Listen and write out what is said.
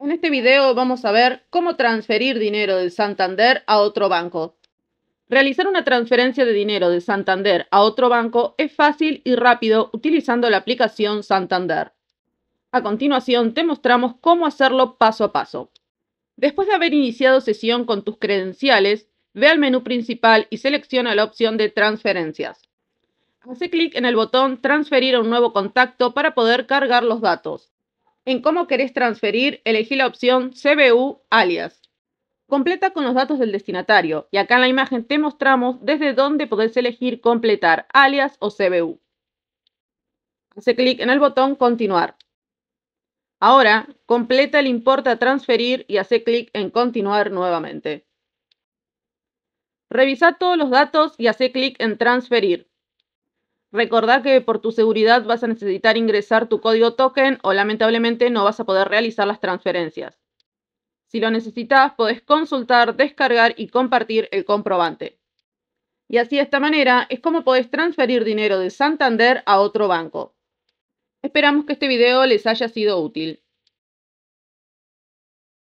En este video vamos a ver cómo transferir dinero de Santander a otro banco. Realizar una transferencia de dinero de Santander a otro banco es fácil y rápido utilizando la aplicación Santander. A continuación te mostramos cómo hacerlo paso a paso. Después de haber iniciado sesión con tus credenciales, ve al menú principal y selecciona la opción de transferencias. Hace clic en el botón Transferir a un nuevo contacto para poder cargar los datos en cómo querés transferir, elegí la opción CBU alias. Completa con los datos del destinatario y acá en la imagen te mostramos desde dónde podés elegir completar alias o CBU. Hace clic en el botón continuar. Ahora, completa el importe a transferir y hace clic en continuar nuevamente. Revisa todos los datos y hace clic en transferir. Recordá que por tu seguridad vas a necesitar ingresar tu código token o lamentablemente no vas a poder realizar las transferencias. Si lo necesitas, podés consultar, descargar y compartir el comprobante. Y así de esta manera es como podés transferir dinero de Santander a otro banco. Esperamos que este video les haya sido útil.